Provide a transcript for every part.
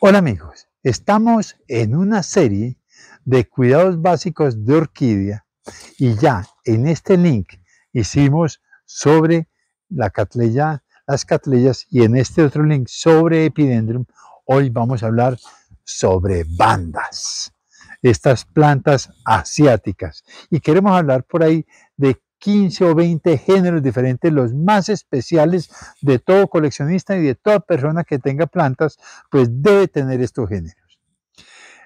Hola amigos, estamos en una serie de cuidados básicos de orquídea y ya en este link hicimos sobre la catleya, las catleyas y en este otro link sobre epidendrum. Hoy vamos a hablar sobre bandas, estas plantas asiáticas y queremos hablar por ahí de 15 o 20 géneros diferentes, los más especiales de todo coleccionista y de toda persona que tenga plantas, pues debe tener estos géneros.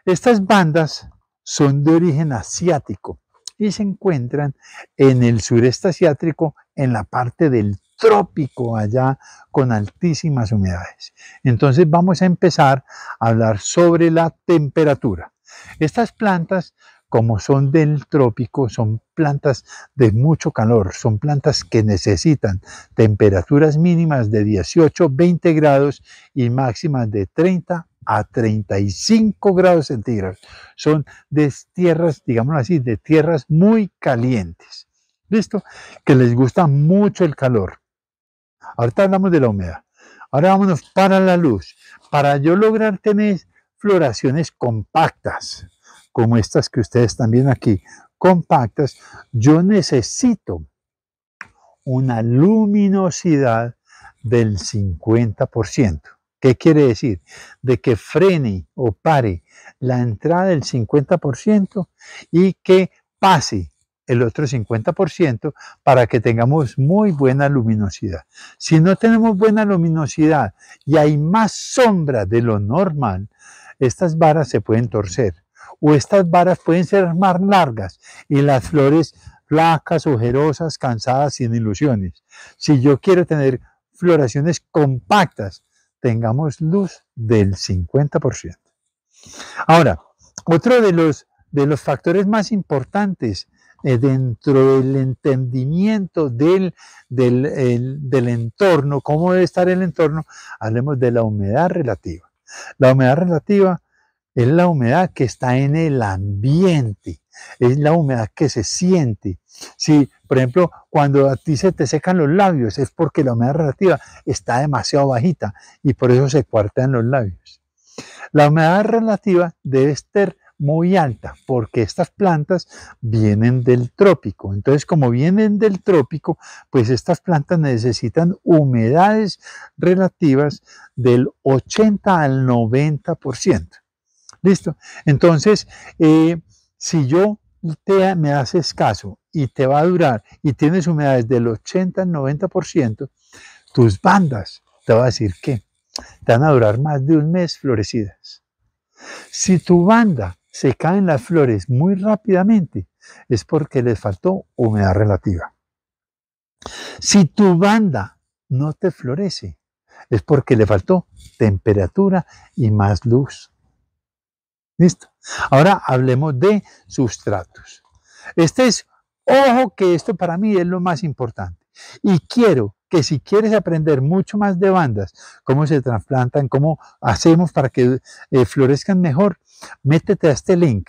Estas bandas son de origen asiático y se encuentran en el sureste asiático, en la parte del trópico allá con altísimas humedades. Entonces vamos a empezar a hablar sobre la temperatura. Estas plantas como son del trópico, son plantas de mucho calor, son plantas que necesitan temperaturas mínimas de 18, 20 grados y máximas de 30 a 35 grados centígrados. Son de tierras, digámoslo así, de tierras muy calientes. ¿Listo? Que les gusta mucho el calor. Ahorita hablamos de la humedad. Ahora vámonos para la luz. Para yo lograr tener floraciones compactas, como estas que ustedes también aquí, compactas, yo necesito una luminosidad del 50%. ¿Qué quiere decir? De que frene o pare la entrada del 50% y que pase el otro 50% para que tengamos muy buena luminosidad. Si no tenemos buena luminosidad y hay más sombra de lo normal, estas varas se pueden torcer o estas varas pueden ser más largas y las flores flacas, ojerosas, cansadas, sin ilusiones. Si yo quiero tener floraciones compactas, tengamos luz del 50%. Ahora, otro de los, de los factores más importantes eh, dentro del entendimiento del, del entorno, cómo debe estar el entorno, hablemos de la humedad relativa. La humedad relativa es la humedad que está en el ambiente, es la humedad que se siente. Si, por ejemplo, cuando a ti se te secan los labios, es porque la humedad relativa está demasiado bajita y por eso se cuartan los labios. La humedad relativa debe estar muy alta porque estas plantas vienen del trópico. Entonces, como vienen del trópico, pues estas plantas necesitan humedades relativas del 80 al 90%. Listo. Entonces, eh, si yo te, me haces caso y te va a durar y tienes humedades del 80 al 90%, tus bandas, te va a decir que te van a durar más de un mes florecidas. Si tu banda se caen las flores muy rápidamente, es porque les faltó humedad relativa. Si tu banda no te florece, es porque le faltó temperatura y más luz. Listo. Ahora hablemos de sustratos. Este es, ojo que esto para mí es lo más importante. Y quiero que si quieres aprender mucho más de bandas, cómo se trasplantan, cómo hacemos para que eh, florezcan mejor, métete a este link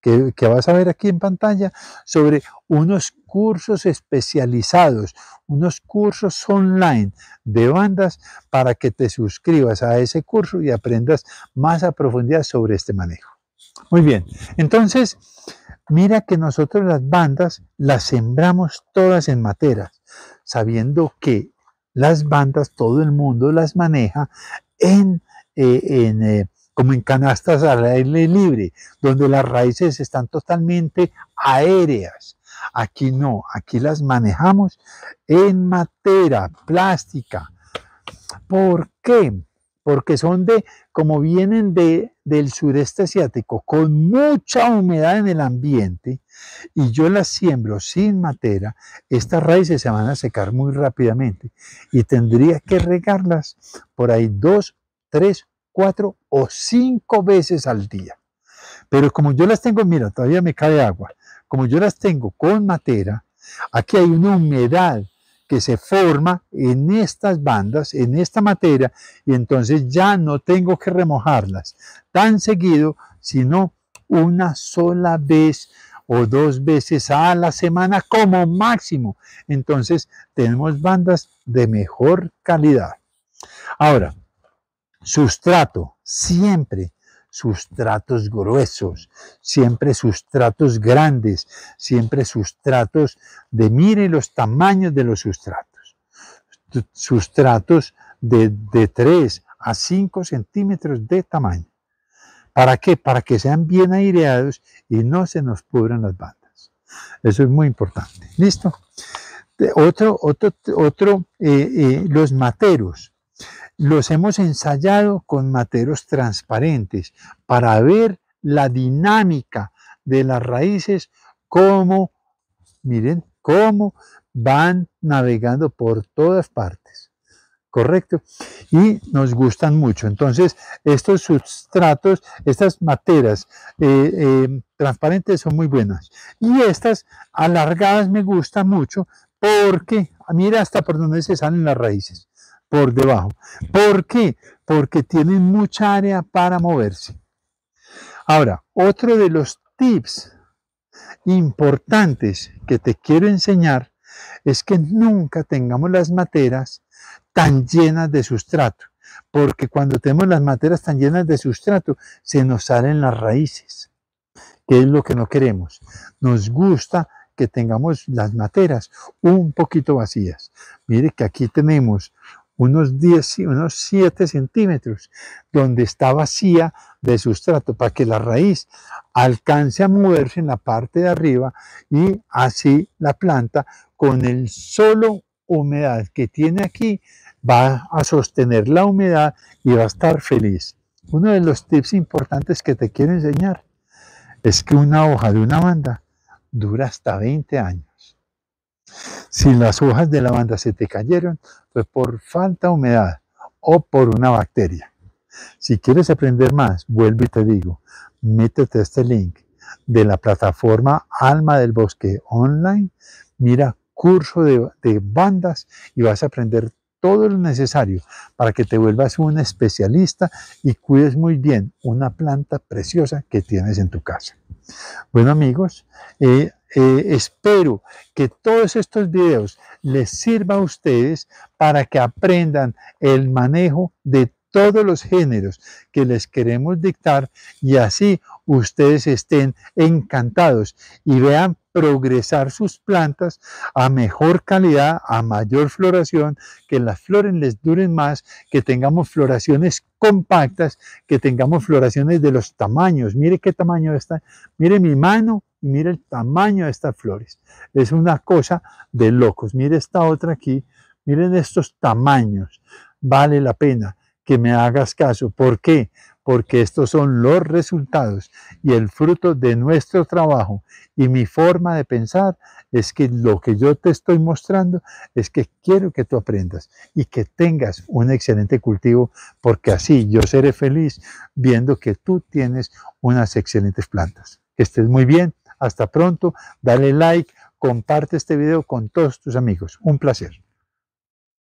que, vas a ver aquí en pantalla, sobre unos cursos especializados, unos cursos online de bandas para que te suscribas a ese curso y aprendas más a profundidad sobre este manejo. Muy bien, entonces, mira que nosotros las bandas las sembramos todas en materas, sabiendo que las bandas todo el mundo las maneja en, eh, en eh, como en canastas al aire libre, donde las raíces están totalmente aéreas. Aquí no, aquí las manejamos en materia plástica. ¿Por qué? Porque son de, como vienen de, del sureste asiático, con mucha humedad en el ambiente, y yo las siembro sin materia, estas raíces se van a secar muy rápidamente y tendría que regarlas por ahí dos, tres cuatro o cinco veces al día. Pero como yo las tengo, mira, todavía me cae agua, como yo las tengo con materia, aquí hay una humedad que se forma en estas bandas, en esta materia, y entonces ya no tengo que remojarlas tan seguido, sino una sola vez o dos veces a la semana como máximo. Entonces tenemos bandas de mejor calidad. Ahora, Sustrato, siempre sustratos gruesos, siempre sustratos grandes, siempre sustratos de mire los tamaños de los sustratos. Sustratos de, de 3 a 5 centímetros de tamaño. ¿Para qué? Para que sean bien aireados y no se nos pudran las bandas. Eso es muy importante. ¿Listo? Otro, otro, otro, eh, eh, los materos los hemos ensayado con materos transparentes para ver la dinámica de las raíces, cómo, miren, cómo van navegando por todas partes. ¿Correcto? Y nos gustan mucho. Entonces, estos sustratos, estas materas eh, eh, transparentes son muy buenas. Y estas alargadas me gustan mucho porque, mira hasta por dónde se salen las raíces por debajo. ¿Por qué? Porque tienen mucha área para moverse. Ahora, otro de los tips importantes que te quiero enseñar es que nunca tengamos las materas tan llenas de sustrato, porque cuando tenemos las materas tan llenas de sustrato se nos salen las raíces, que es lo que no queremos. Nos gusta que tengamos las materas un poquito vacías. Mire que aquí tenemos unos, 10, unos 7 centímetros, donde está vacía de sustrato, para que la raíz alcance a moverse en la parte de arriba y así la planta con el solo humedad que tiene aquí va a sostener la humedad y va a estar feliz. Uno de los tips importantes que te quiero enseñar es que una hoja de una banda dura hasta 20 años. Si las hojas de la lavanda se te cayeron, fue pues por falta de humedad o por una bacteria. Si quieres aprender más, vuelvo y te digo, métete a este link de la plataforma Alma del Bosque Online, mira curso de, bandas y vas a aprender todo lo necesario para que te vuelvas un especialista y cuides muy bien una planta preciosa que tienes en tu casa. Bueno amigos, eh, eh, espero que todos estos videos les sirvan a ustedes para que aprendan el manejo de todos los géneros que les queremos dictar y así ustedes estén encantados y vean progresar sus plantas a mejor calidad, a mayor floración, que las flores les duren más, que tengamos floraciones compactas, que tengamos floraciones de los tamaños. Mire qué tamaño está. Mire mi mano y mire el tamaño de estas flores. Es una cosa de locos. Mire esta otra aquí. Miren estos tamaños. Vale la pena que me hagas caso. ¿Por qué? Porque estos son los resultados y el fruto de nuestro trabajo. Y mi forma de pensar es que lo que yo te estoy mostrando es que quiero que tú aprendas y que tengas un excelente cultivo, porque así yo seré feliz viendo que tú tienes unas excelentes plantas. Que estés muy bien. Hasta pronto, dale like, comparte este video con todos tus amigos. Un placer.